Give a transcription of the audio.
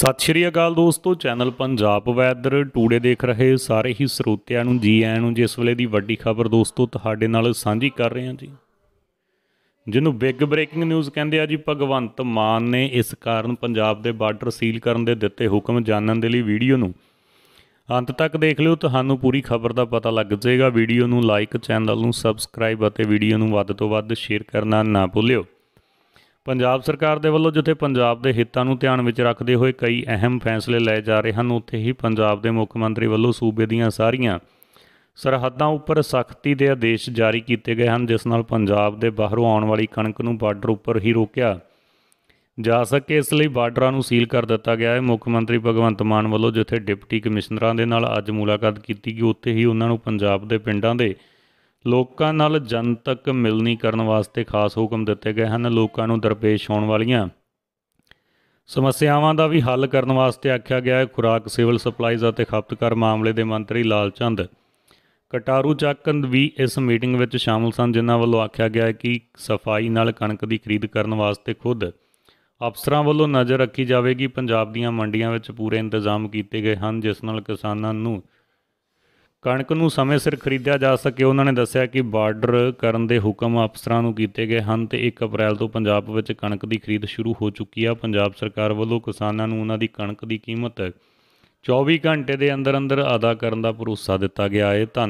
ਸਤਿ ਸ਼੍ਰੀ ਅਕਾਲ ਦੋਸਤੋ channel Punjab weather today ਦੇਖ ਰਹੇ ਸਾਰੇ ਹੀ ਸਰੋਤਿਆਂ ਨੂੰ ਜੀ ਆਇਆਂ ਨੂੰ ਜਿਸ ਵੇਲੇ ਦੀ ਵੱਡੀ ਖਬਰ ਦੋਸਤੋ ਤੁਹਾਡੇ ਨਾਲ ਸਾਂਝੀ ਕਰ ਰਹੇ ਹਾਂ ਜੀ ਜਿਹਨੂੰ ਬਿਗ ਬ੍ਰੇਕਿੰਗ ਨਿਊਜ਼ ਕਹਿੰਦੇ ਆ ਜੀ ਭਗਵੰਤ ਮਾਨ ਨੇ ਇਸ ਕਾਰਨ ਪੰਜਾਬ ਦੇ ਬਾਰਡਰ ਸੀਲ ਕਰਨ ਦੇ ਦਿੱਤੇ ਹੁਕਮ ਜਾਣਨ ਦੇ ਲਈ ਵੀਡੀਓ ਨੂੰ ਅੰਤ ਤੱਕ ਦੇਖ ਲਿਓ ਤੁਹਾਨੂੰ ਪੂਰੀ ਖਬਰ ਦਾ ਪਤਾ ਲੱਗ ਜਾਏਗਾ ਵੀਡੀਓ ਨੂੰ ਲਾਈਕ ਚੈਨਲ ਨੂੰ ਸਬਸਕ੍ਰਾਈਬ ਅਤੇ ਵੀਡੀਓ ਨੂੰ ਵੱਧ ਤੋਂ ਵੱਧ ਸ਼ੇਅਰ ਕਰਨਾ ਨਾ ਭੁੱਲਿਓ ਪੰਜਾਬ ਸਰਕਾਰ ਦੇ ਵੱਲੋਂ ਜਿੱਥੇ ਪੰਜਾਬ ਦੇ ਹਿੱਤਾਂ ਨੂੰ ਧਿਆਨ ਵਿੱਚ ਰੱਖਦੇ ਹੋਏ ਕਈ ਅਹਿਮ ਫੈਸਲੇ ਲਏ ਜਾ ਰਹੇ ਹਨ ਉੱਥੇ ਹੀ ਪੰਜਾਬ ਦੇ ਮੁੱਖ ਮੰਤਰੀ ਵੱਲੋਂ ਸੂਬੇ ਦੀਆਂ ਸਾਰੀਆਂ ਸਰਹੱਦਾਂ ਉੱਪਰ ਸਖਤੀ ਦੇ ਆਦੇਸ਼ ਜਾਰੀ ਕੀਤੇ ਗਏ ਹਨ ਜਿਸ ਨਾਲ ਪੰਜਾਬ ਦੇ ਬਾਹਰੋਂ ਆਉਣ ਵਾਲੀ ਕਣਕ ਨੂੰ ਬਾਰਡਰ ਉੱਪਰ ਹੀ ਰੋਕਿਆ ਜਾ ਸਕੇ ਇਸ ਲਈ ਬਾਰਡਰਾਂ ਨੂੰ ਸੀਲ ਕਰ ਦਿੱਤਾ ਗਿਆ ਹੈ ਮੁੱਖ ਮੰਤਰੀ ਭਗਵੰਤ ਮਾਨ ਵੱਲੋਂ ਜਿੱਥੇ ਡਿਪਟੀ ਕਮਿਸ਼ਨਰਾਂ ਦੇ ਨਾਲ ਅੱਜ ਮੁਲਾਕਾਤ ਕੀਤੀ ਗਈ ਉੱਥੇ ਹੀ ਉਹਨਾਂ ਨੂੰ ਪੰਜਾਬ ਦੇ ਪਿੰਡਾਂ ਦੇ ਲੋਕਾਂ ਨਾਲ ਜਨਤਕ ਮਿਲਣੀ ਕਰਨ ਵਾਸਤੇ ਖਾਸ ਹੁਕਮ ਦਿੱਤੇ ਗਏ ਹਨ ਲੋਕਾਂ ਨੂੰ ਦਰਪੇਸ਼ ਹੋਣ ਵਾਲੀਆਂ ਸਮੱਸਿਆਵਾਂ ਦਾ ਵੀ ਹੱਲ ਕਰਨ ਵਾਸਤੇ ਆਖਿਆ ਗਿਆ ਹੈ ਖੁਰਾਕ ਸਿਵਲ ਸਪਲਾਈਜ਼ ਅਤੇ ਖਪਤਕਾਰ ਮਾਮਲੇ ਦੇ ਮੰਤਰੀ ਲਾਲਚੰਦ ਕਟਾਰੂ ਚੱਕੰਦ ਵੀ ਇਸ ਮੀਟਿੰਗ ਵਿੱਚ ਸ਼ਾਮਲ ਸਨ ਜਿਨ੍ਹਾਂ ਵੱਲੋਂ ਆਖਿਆ ਗਿਆ ਕਿ ਸਫਾਈ ਨਾਲ ਕਣਕ ਦੀ ਖਰੀਦ ਕਰਨ ਵਾਸਤੇ ਖੁਦ ਅਫਸਰਾਂ ਵੱਲੋਂ ਨਜ਼ਰ ਰੱਖੀ ਜਾਵੇਗੀ ਪੰਜਾਬ ਦੀਆਂ ਮੰਡੀਆਂ ਵਿੱਚ ਪੂਰੇ ਇੰਤਜ਼ਾਮ ਕੀਤੇ ਗਏ ਹਨ ਜਿਸ ਨਾਲ ਕਿਸਾਨਾਂ ਨੂੰ ਕਣਕ ਨੂੰ ਸਮੇਂ ਸਿਰ ਖਰੀਦਿਆ ਜਾ ਸਕੇ ਉਹਨਾਂ ਨੇ ਦੱਸਿਆ ਕਿ ਬਾਰਡਰ ਕਰਨ ਦੇ ਹੁਕਮ ਅਫਸਰਾਂ ਨੂੰ ਕੀਤੇ ਗਏ ਹਨ ਤੇ 1 ਅਪ੍ਰੈਲ ਤੋਂ ਪੰਜਾਬ ਵਿੱਚ ਕਣਕ ਦੀ ਖਰੀਦ ਸ਼ੁਰੂ ਹੋ ਚੁੱਕੀ ਆ ਪੰਜਾਬ ਸਰਕਾਰ ਵੱਲੋਂ ਕਿਸਾਨਾਂ ਨੂੰ ਉਹਨਾਂ ਦੀ ਕਣਕ ਦੀ ਕੀਮਤ 24 ਘੰਟੇ ਦੇ ਅੰਦਰ ਅੰਦਰ ਅਦਾ ਕਰਨ ਦਾ ਭਰੋਸਾ ਦਿੱਤਾ ਗਿਆ ਹੈ ਧੰਨ